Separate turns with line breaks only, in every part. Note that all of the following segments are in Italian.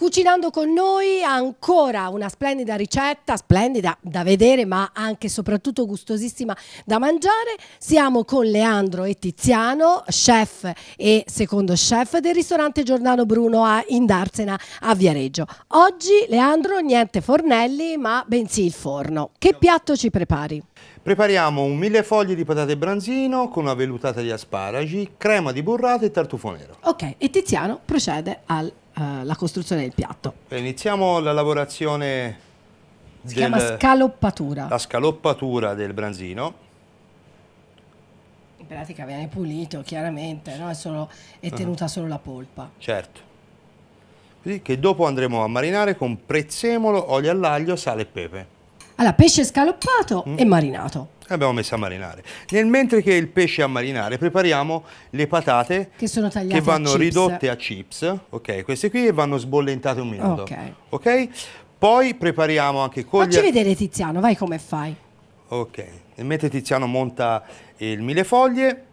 Cucinando con noi ancora una splendida ricetta, splendida da vedere ma anche e soprattutto gustosissima da mangiare. Siamo con Leandro e Tiziano, chef e secondo chef del ristorante Giordano Bruno a Indarsena a Viareggio. Oggi Leandro niente fornelli ma bensì il forno. Che piatto ci prepari?
Prepariamo un mille foglie di patate branzino con una vellutata di asparagi, crema di burrata e tartufo nero.
Ok, e Tiziano procede al eh, la costruzione del piatto.
Iniziamo la lavorazione si del, chiama
scaloppatura. La
scaloppatura del branzino.
In pratica viene pulito, chiaramente, no? è, solo, è, ah. tenuta uh -huh. solo la polpa.
Certo. Così che dopo andremo a marinare con prezzemolo, olio all'aglio, sale e pepe.
Allora, pesce scaloppato mm. e marinato
l'abbiamo messa a marinare. Nel mentre che il pesce è a marinare, prepariamo le patate
che, sono tagliate che vanno a ridotte
a chips, ok? Queste qui vanno sbollentate un minuto, ok? okay? Poi prepariamo anche con Facci
vedere Tiziano, vai come fai.
Ok, mentre Tiziano monta il millefoglie,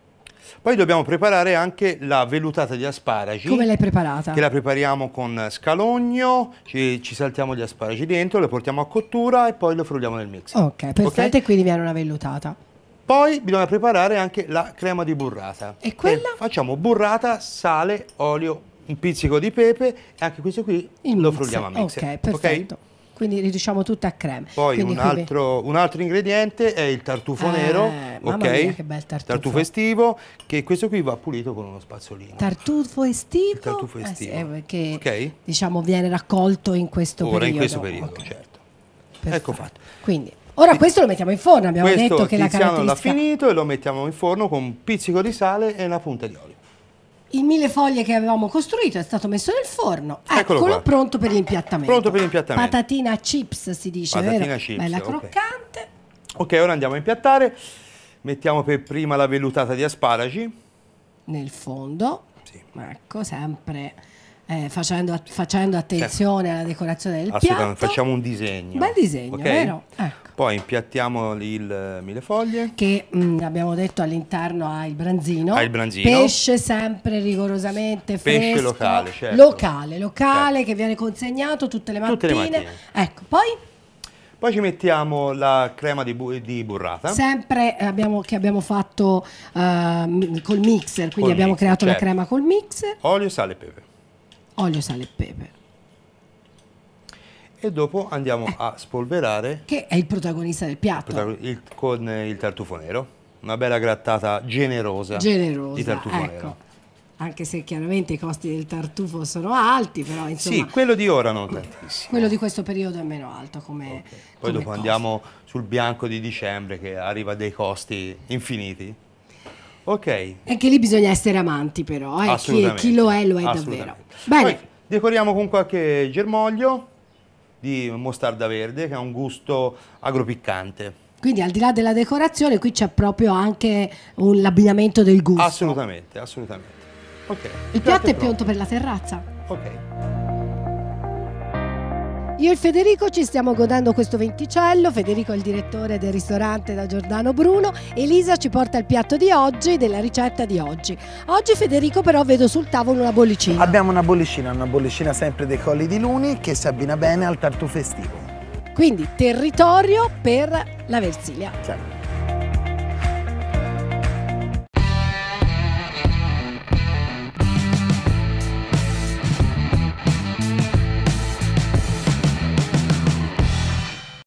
poi dobbiamo preparare anche la vellutata di asparagi. Come l'hai
preparata? Che la
prepariamo con scalogno, ci, ci saltiamo gli asparagi dentro, le portiamo a cottura e poi lo frulliamo nel mix. Ok,
perfetto, okay? quindi viene una vellutata.
Poi bisogna preparare anche la crema di burrata. E quella? E eh, facciamo burrata, sale, olio, un pizzico di pepe e anche questo qui In lo mix. frulliamo a mix. Ok, perfetto.
Okay? quindi riduciamo tutto a creme. Poi un
altro, un altro, ingrediente è il tartufo eh, nero, ok? Mia, che bel tartufo. tartufo. estivo, che questo qui va pulito con uno spazzolino.
Tartufo estivo? Il tartufo eh, estivo. Eh, sì, perché okay. diciamo viene raccolto in questo Ora, periodo. Ora in questo periodo,
okay. certo. Perfetto. Ecco fatto.
Quindi Ora questo lo mettiamo in forno, abbiamo questo detto che la caratteristica... l'ha
finito e lo mettiamo in forno con un pizzico di sale e una punta di olio
il mille foglie che avevamo costruito è stato messo nel forno. Eccolo, Eccolo pronto per l'impiattamento. Pronto per l'impiattamento. Patatina chips si dice, Patatina vero? Chips, Bella okay. croccante.
Ok, ora andiamo a impiattare. Mettiamo per prima la vellutata di asparagi
nel fondo. Sì. Ecco, sempre eh, facendo, facendo, attenzione alla decorazione del piatto.
Facciamo un disegno. Bel disegno, okay? vero? Ecco. Poi impiattiamo il
millefoglie. Che mh, mm, abbiamo detto all'interno ha il branzino. Ha il branzino. Pesce sempre rigorosamente fresco. Pesce locale, certo. Locale, locale certo. che viene consegnato tutte le mattine. Tutte le mattine. Ecco, poi...
Poi ci mettiamo la crema di, bu di burrata. Sempre
eh, abbiamo, che abbiamo fatto uh, col mixer, quindi col abbiamo mixer, creato certo. la crema col mixer.
Olio, sale e pepe
olio, sale e pepe.
E dopo andiamo eh, a spolverare...
Che è il protagonista del piatto.
il, con il tartufo nero. Una bella grattata generosa, generosa di tartufo ecco. nero
anche se chiaramente i costi del tartufo sono alti, però insomma... Sì, quello
di ora non tantissimo.
Quello di questo periodo è meno alto come... Okay. Poi come dopo costi.
andiamo sul bianco di dicembre che arriva a dei costi infiniti. Ok.
Anche lì bisogna essere amanti però, eh. chi, chi, lo è lo è davvero. Bene. Poi
decoriamo con qualche germoglio di mostarda verde che ha un gusto agropiccante.
Quindi al di là della decorazione qui c'è proprio anche l'abbinamento del gusto.
Assolutamente, assolutamente. Okay.
Il, piatto, piatto è pronto. pronto per la terrazza.
Ok.
Io e Federico ci stiamo godendo questo venticello, Federico è il direttore del ristorante da Giordano Bruno, Elisa ci porta il piatto di oggi, della ricetta di oggi. Oggi Federico però vedo sul tavolo una bollicina.
Abbiamo una bollicina, una bollicina sempre dei Colli di Luni che si abbina bene al tartufo estivo.
Quindi territorio per la Versilia. Certo.